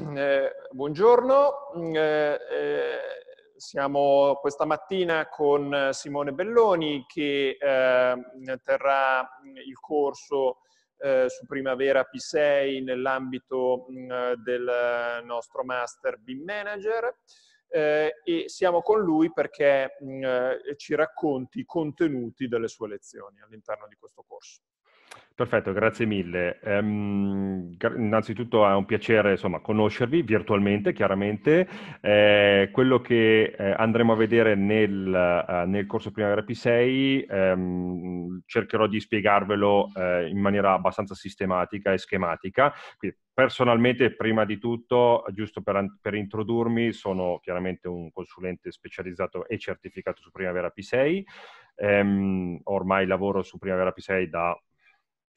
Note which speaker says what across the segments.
Speaker 1: Mm, eh, buongiorno, mm, eh, eh, siamo questa mattina con Simone Belloni che eh, terrà mm, il corso eh, su Primavera P6 nell'ambito del nostro Master BIM Manager eh, e siamo con lui perché ci racconti i contenuti delle sue lezioni all'interno di questo corso.
Speaker 2: Perfetto, grazie mille. Um, gra- innanzitutto è un piacere insomma, conoscervi virtualmente, chiaramente. Eh, quello che eh, andremo a vedere nel, uh, nel corso Primavera P6 ehm, cercherò di spiegarvelo eh, in maniera abbastanza sistematica e schematica. Quindi, personalmente, prima di tutto, giusto per, per, introdurmi, sono chiaramente un consulente specializzato e certificato su Primavera P6. Um, ehm, ormai lavoro su Primavera P6 da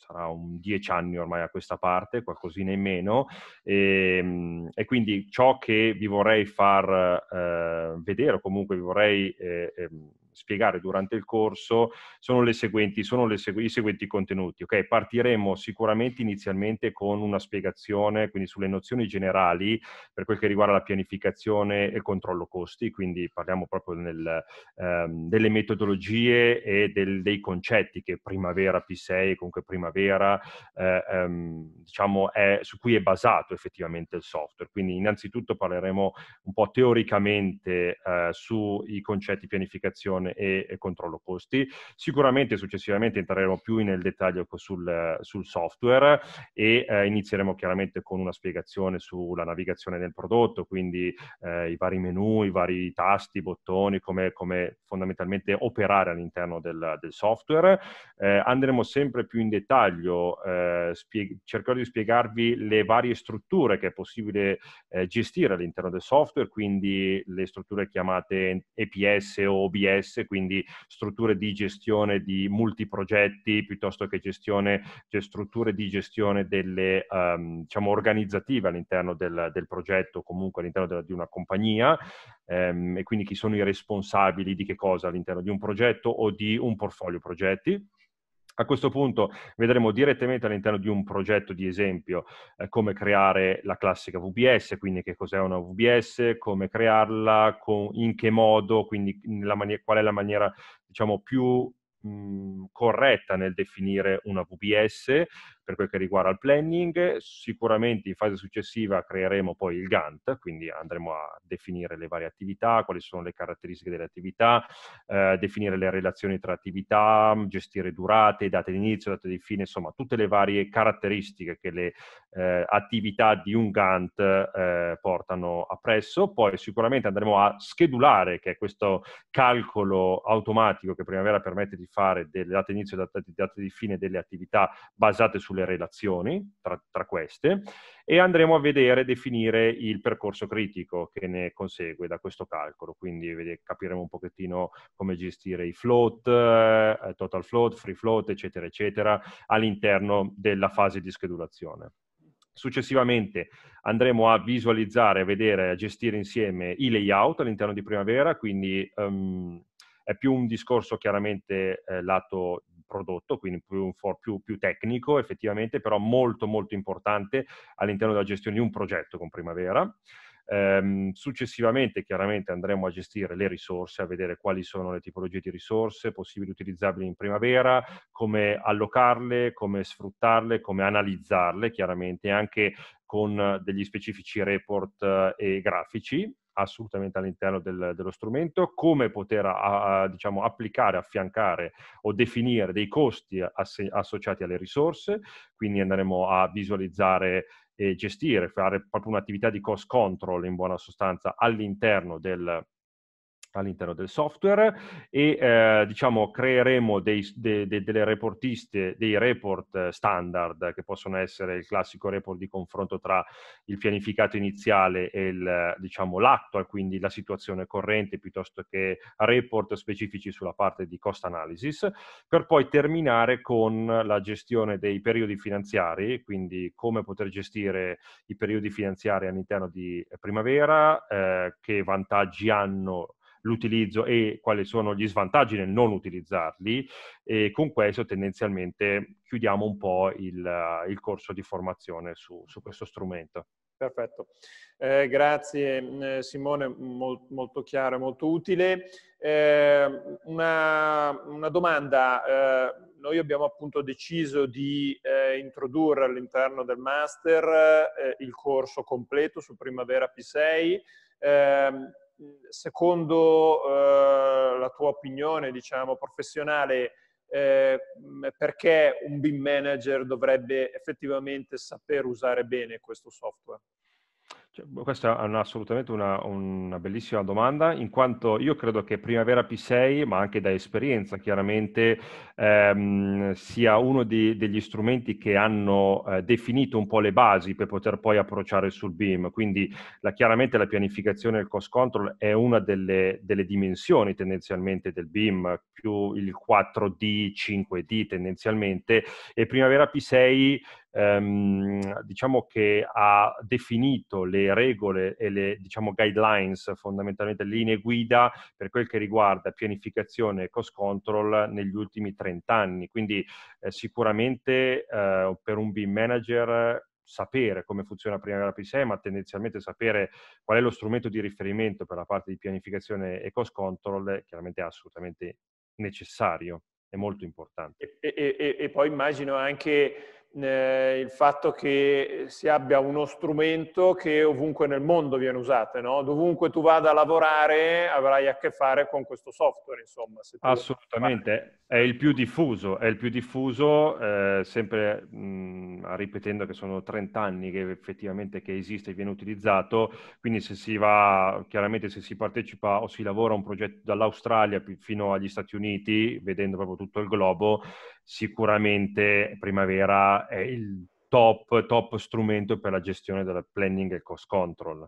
Speaker 2: sarà un dieci anni ormai a questa parte, qualcosina in meno, e, ehm, e quindi ciò che vi vorrei far eh, vedere o comunque vi vorrei eh, ehm, spiegare durante il corso sono, le seguenti, sono le segu- i seguenti contenuti. Okay? Partiremo sicuramente inizialmente con una spiegazione, quindi sulle nozioni generali per quel che riguarda la pianificazione e controllo costi, quindi parliamo proprio nel, ehm, delle metodologie e del, dei concetti che Primavera P6, comunque Primavera, eh, ehm, diciamo, è, su cui è basato effettivamente il software. Quindi innanzitutto parleremo un po' teoricamente eh, sui concetti pianificazione e, controllo costi. Sicuramente successivamente entreremo più nel dettaglio sul, sul software e eh, inizieremo chiaramente con una spiegazione sulla navigazione del prodotto, quindi eh, i vari menu, i vari tasti, i bottoni, come, come fondamentalmente operare all'interno del, del software. Eh, andremo sempre più in dettaglio, eh, spie- cercherò di spiegarvi le varie strutture che è possibile eh, gestire all'interno del software, quindi le strutture chiamate EPS o OBS AGS, quindi strutture di gestione di multiprogetti piuttosto che gestione, cioè strutture di gestione delle, um, diciamo, organizzative all'interno del, del progetto, comunque all'interno della, di una compagnia, um, e quindi chi sono i responsabili di che cosa all'interno di un progetto o di un portfolio progetti. A questo punto vedremo direttamente all'interno di un progetto di esempio eh, come creare la classica VBS, quindi che cos'è una VBS, come crearla, con, in che modo, quindi mani- qual è la maniera diciamo, più mm, corretta nel definire una VBS, per quel che riguarda il planning, sicuramente in fase successiva creeremo poi il Gantt, quindi andremo a definire le varie attività, quali sono le caratteristiche delle attività, eh, definire le relazioni tra attività, gestire durate, date di inizio, date di fine, insomma tutte le varie caratteristiche che le eh, attività di un Gantt eh, portano appresso. Poi sicuramente andremo a schedulare, che è questo calcolo automatico che Primavera permette di fare delle date di inizio e date, di fine delle attività basate su sulle relazioni tra, tra queste e andremo a vedere definire il percorso critico che ne consegue da questo calcolo. Quindi capiremo un pochettino come gestire i float, eh, eh, total float, free float, eccetera, eccetera, all'interno della fase di schedulazione. Successivamente andremo a visualizzare, a vedere, a gestire insieme i layout all'interno di Primavera, quindi um, è più un discorso chiaramente eh, lato prodotto, quindi più, più, più tecnico effettivamente, però molto molto importante all'interno della gestione di un progetto con Primavera. Ehm, successivamente chiaramente andremo a gestire le risorse, a vedere quali sono le tipologie di risorse possibili utilizzabili in primavera, come allocarle, come sfruttarle, come analizzarle chiaramente anche con degli specifici report eh, e grafici assolutamente all'interno del, dello strumento, come poter a, a, diciamo, applicare, affiancare o definire dei costi ass- associati alle risorse, quindi andremo a visualizzare e gestire, fare proprio un'attività di cost control in buona sostanza all'interno del, all'interno del software e eh, diciamo creeremo dei, de, de, delle reportiste, dei report eh, standard che possono essere il classico report di confronto tra il pianificato iniziale e il, diciamo, l'actual, quindi la situazione corrente piuttosto che report specifici sulla parte di cost analysis, per poi terminare con la gestione dei periodi finanziari, quindi come poter gestire i periodi finanziari all'interno di eh, primavera, eh, che vantaggi hanno l'utilizzo e quali sono gli svantaggi nel non utilizzarli e con questo tendenzialmente chiudiamo un po' il, il corso di formazione su, su questo strumento.
Speaker 1: Perfetto, eh, grazie mm, Simone, Mol, molto chiaro e molto utile. Eh, una, una, domanda, eh, noi abbiamo appunto deciso di eh, introdurre all'interno del master eh, il corso completo su Primavera P6 secondo eh, la tua opinione diciamo, professionale, eh, perché un BIM manager dovrebbe effettivamente saper usare bene questo software?
Speaker 2: Cioè, questa è una, assolutamente una, una, bellissima domanda, in quanto io credo che Primavera P6, ma anche da esperienza chiaramente, ehm, sia uno di, degli strumenti che hanno eh, definito un po' le basi per poter poi approcciare sul BIM. Quindi la, chiaramente la pianificazione del cost control è una delle, delle dimensioni tendenzialmente del BIM, più il 4D, 5D tendenzialmente, e Primavera P6 ehm, diciamo che ha definito le regole e le diciamo, guidelines, fondamentalmente linee guida per quel che riguarda pianificazione e cost control negli ultimi 30 anni. Quindi eh, sicuramente eh, per un BIM manager sapere come funziona Primavera P6, ma tendenzialmente sapere qual è lo strumento di riferimento per la parte di pianificazione e cost control, chiaramente è assolutamente necessario, è molto importante.
Speaker 1: E, e, e poi immagino anche eh, il fatto che si abbia uno strumento che ovunque nel mondo viene usato, no? dovunque tu vada a lavorare avrai a che fare con questo software, insomma.
Speaker 2: Assolutamente, è il più diffuso, è il più diffuso, eh, sempre mh, ripetendo che sono 30 anni che effettivamente che esiste e viene utilizzato, quindi se si va, chiaramente se si partecipa o si lavora a un progetto dall'Australia fino agli Stati Uniti, vedendo proprio tutto il globo, sicuramente Primavera è il top, top strumento per la gestione del planning e cost control.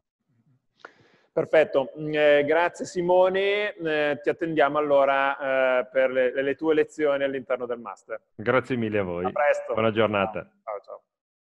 Speaker 1: Perfetto, mm, eh, grazie Simone, mm, eh, ti attendiamo allora eh, per le, le, tue lezioni all'interno del master.
Speaker 2: Grazie mille a voi. A presto. Buona giornata. ciao.
Speaker 1: ciao. ciao.